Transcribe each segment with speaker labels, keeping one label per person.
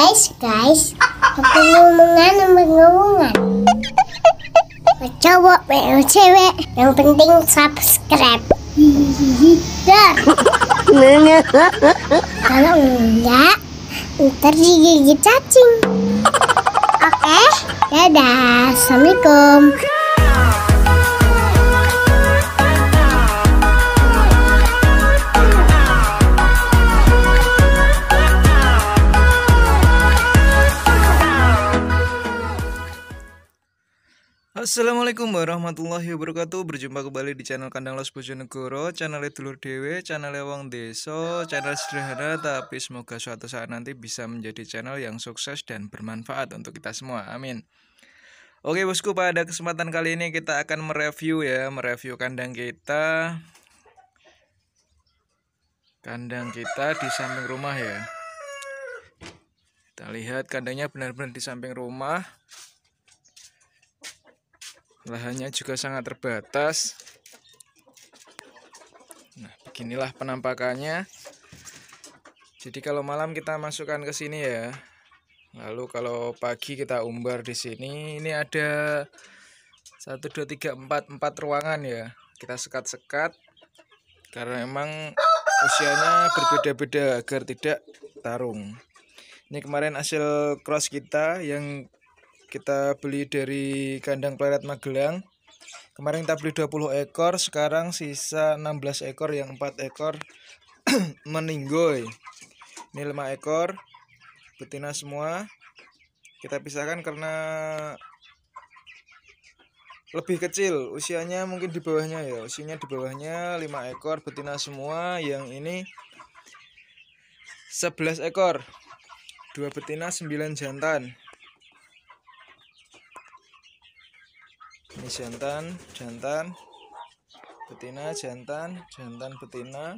Speaker 1: guys, guys. Pengulungan dan pengulungan. Cowok, mau cewek. Yang penting subscribe. Hihihihitar. Kalau enggak, ntar digigit cacing. Oke, okay? dadah. Assalamualaikum. Assalamualaikum warahmatullahi wabarakatuh Berjumpa kembali di channel Kandang Los Bojonegoro Channel Dulur Dewe, channel Wong Deso Channel sederhana tapi semoga suatu saat nanti bisa menjadi channel yang sukses dan bermanfaat untuk kita semua Amin Oke bosku pada kesempatan kali ini kita akan mereview ya Mereview kandang kita Kandang kita di samping rumah ya Kita lihat kandangnya benar-benar di samping rumah Lahannya juga sangat terbatas. Nah, beginilah penampakannya. Jadi kalau malam kita masukkan ke sini ya. Lalu kalau pagi kita umbar di sini. Ini ada 1 2 3 4 4 ruangan ya. Kita sekat-sekat karena emang usianya berbeda-beda agar tidak tarung. Ini kemarin hasil cross kita yang kita beli dari kandang pleret Magelang kemarin kita beli 20 ekor sekarang sisa 16 ekor yang 4 ekor meninggoy ini 5 ekor betina semua kita pisahkan karena lebih kecil usianya mungkin di bawahnya ya usianya di bawahnya 5 ekor betina semua yang ini 11 ekor 2 betina 9 jantan ini jantan jantan betina jantan jantan betina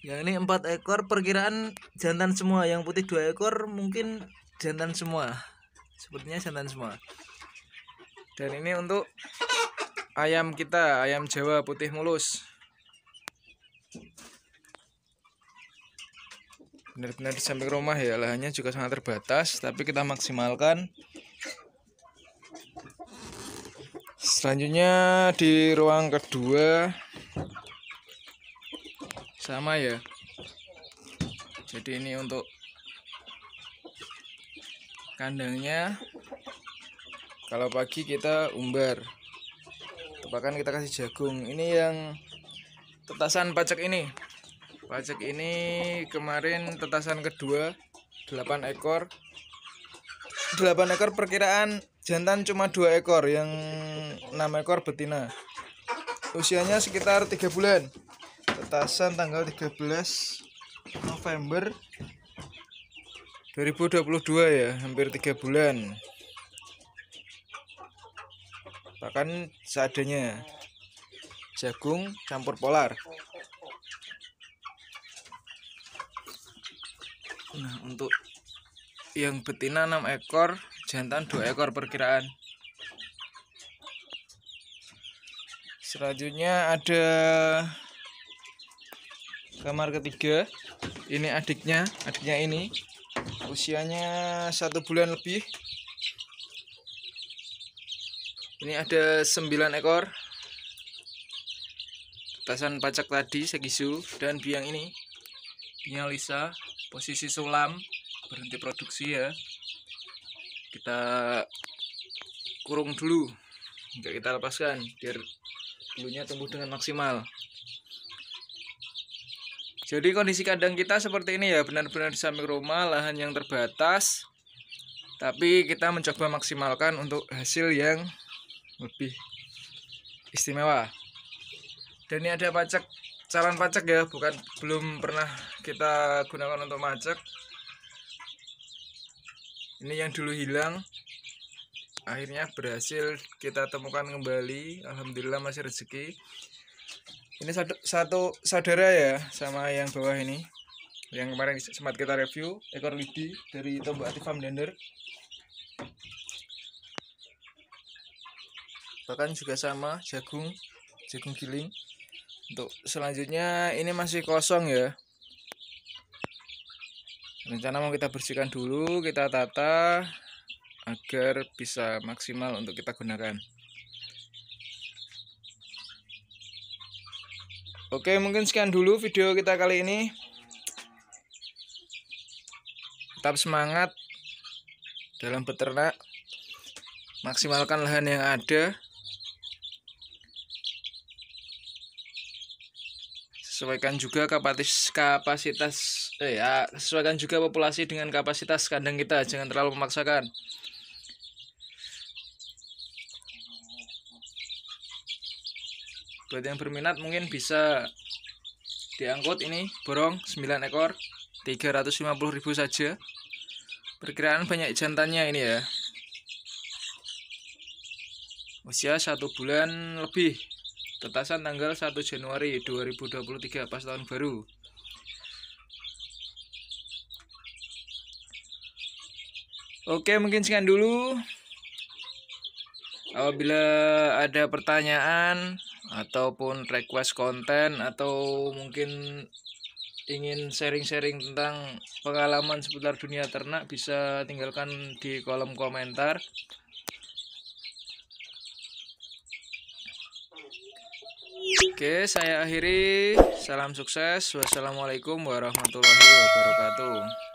Speaker 1: Yang ini empat ekor perkiraan jantan semua yang putih dua ekor mungkin jantan semua sepertinya jantan semua dan ini untuk ayam kita ayam jawa putih mulus benar-benar di samping rumah ya lahannya juga sangat terbatas tapi kita maksimalkan selanjutnya di ruang kedua sama ya jadi ini untuk kandangnya kalau pagi kita umbar bahkan kita kasih jagung ini yang tetasan pajak ini pajak ini kemarin tetasan kedua 8 ekor 8 ekor perkiraan jantan cuma 2 ekor yang 6 ekor betina usianya sekitar 3 bulan petasan tanggal 13 November 2022 ya hampir 3 bulan bahkan seadanya jagung campur polar nah untuk yang betina 6 ekor jantan 2 ekor perkiraan selanjutnya ada kamar ketiga ini adiknya adiknya ini usianya satu bulan lebih ini ada 9 ekor petasan pacak tadi segisu dan biang ini biang lisa posisi sulam berhenti produksi ya kita kurung dulu nggak kita lepaskan biar bulunya tumbuh dengan maksimal jadi kondisi kandang kita seperti ini ya benar-benar di samping rumah lahan yang terbatas tapi kita mencoba maksimalkan untuk hasil yang lebih istimewa dan ini ada pacak calon pacak ya bukan belum pernah kita gunakan untuk macet ini yang dulu hilang akhirnya berhasil kita temukan kembali alhamdulillah masih rezeki ini satu, satu saudara ya sama yang bawah ini yang kemarin sempat kita review ekor lidi dari tombol aktifam dander bahkan juga sama jagung jagung giling untuk selanjutnya ini masih kosong ya rencana mau kita bersihkan dulu kita tata agar bisa maksimal untuk kita gunakan Oke mungkin sekian dulu video kita kali ini tetap semangat dalam peternak, maksimalkan lahan yang ada sesuaikan juga kapasitas kapasitas Eh, ya sesuaikan juga populasi dengan kapasitas kandang kita jangan terlalu memaksakan buat yang berminat mungkin bisa diangkut ini borong 9 ekor 350.000 saja perkiraan banyak jantannya ini ya usia 1 bulan lebih tetasan tanggal 1 Januari 2023 pas tahun baru Oke, mungkin sekian dulu. Apabila ada pertanyaan ataupun request konten atau mungkin ingin sharing-sharing tentang pengalaman seputar dunia ternak bisa tinggalkan di kolom komentar. Oke, saya akhiri. Salam sukses. Wassalamualaikum warahmatullahi wabarakatuh.